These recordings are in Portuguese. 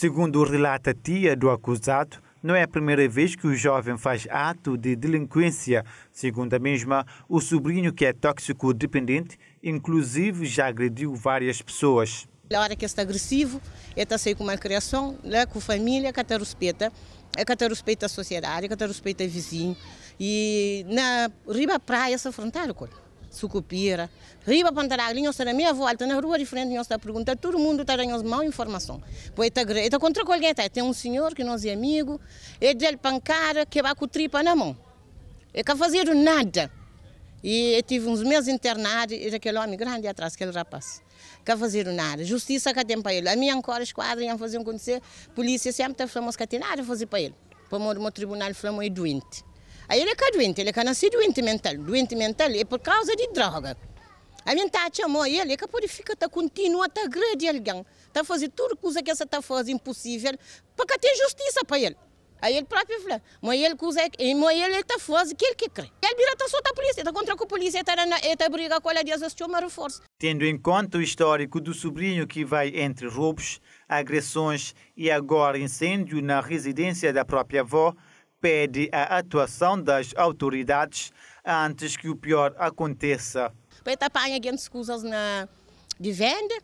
Segundo relata a tia do acusado, não é a primeira vez que o jovem faz ato de delinquência. Segundo a mesma, o sobrinho que é tóxico dependente, inclusive já agrediu várias pessoas. Na hora que está agressivo, está sei com uma criação, né, com família, que até respeita, que até respeita a sociedade, que até respeita o vizinho. E na riba praia se afrontaram com ele sucupira. Riba Pantaragli, nós era minha volta tá na rua diferente, nós está pergunta, todo mundo está dando mal informação. Pois está está contra alguém, tá? tem um senhor que nós é amigo, ele é dele pancara, que vai com tripa na mão. Ele é não fazia nada. E eu tive uns meses internado e aquele homem grande atrás, aquele rapaz. Que fazer nada. Justiça que tem para ele. A minha ancora esquadra ia fazer um acontecer. Polícia sempre está falando que tem nada a fazer para ele. Para o meu tribunal, falamos é doente. Ele é doente, ele é nascido doente mental. Doente mental é por causa de droga. A gente tá chamou ele, é que pode ficar, tá continua, tá agredindo alguém. Tá fazendo tudo coisa que essa tá fazendo impossível, para tenha justiça para ele. Aí ele próprio fala, mas ele coisa, mas ele tá fazendo o que ele quer Ele vira tá solta a polícia, tá contra a polícia, tá, na, tá briga com ela de as uma reforço. Tendo em conta o histórico do sobrinho que vai entre roubos, agressões e agora incêndio na residência da própria avó, pede a atuação das autoridades antes que o pior aconteça. Para apanhar alguém escusas na de venda,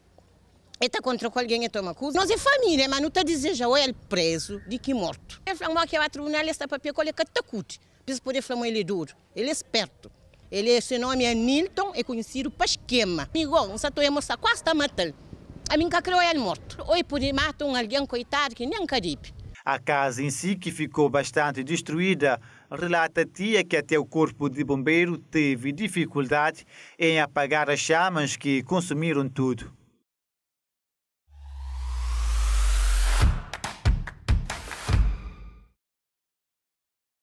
está contra alguém é a culpa. Nós é família, mas não está deseja ou ele preso de que morto. Ele falou que o tribunal está para pegar que catacute. Precisa poder falar ele é duro, ele é esperto. Ele, seu nome é Nilton, é conhecido para esquema. Amigo, não a mostrar quase está matando. A mim que ele morto. Ou pode matar alguém coitado que nem caribe. A casa em si, que ficou bastante destruída, relata a tia que até o corpo de bombeiro teve dificuldade em apagar as chamas que consumiram tudo.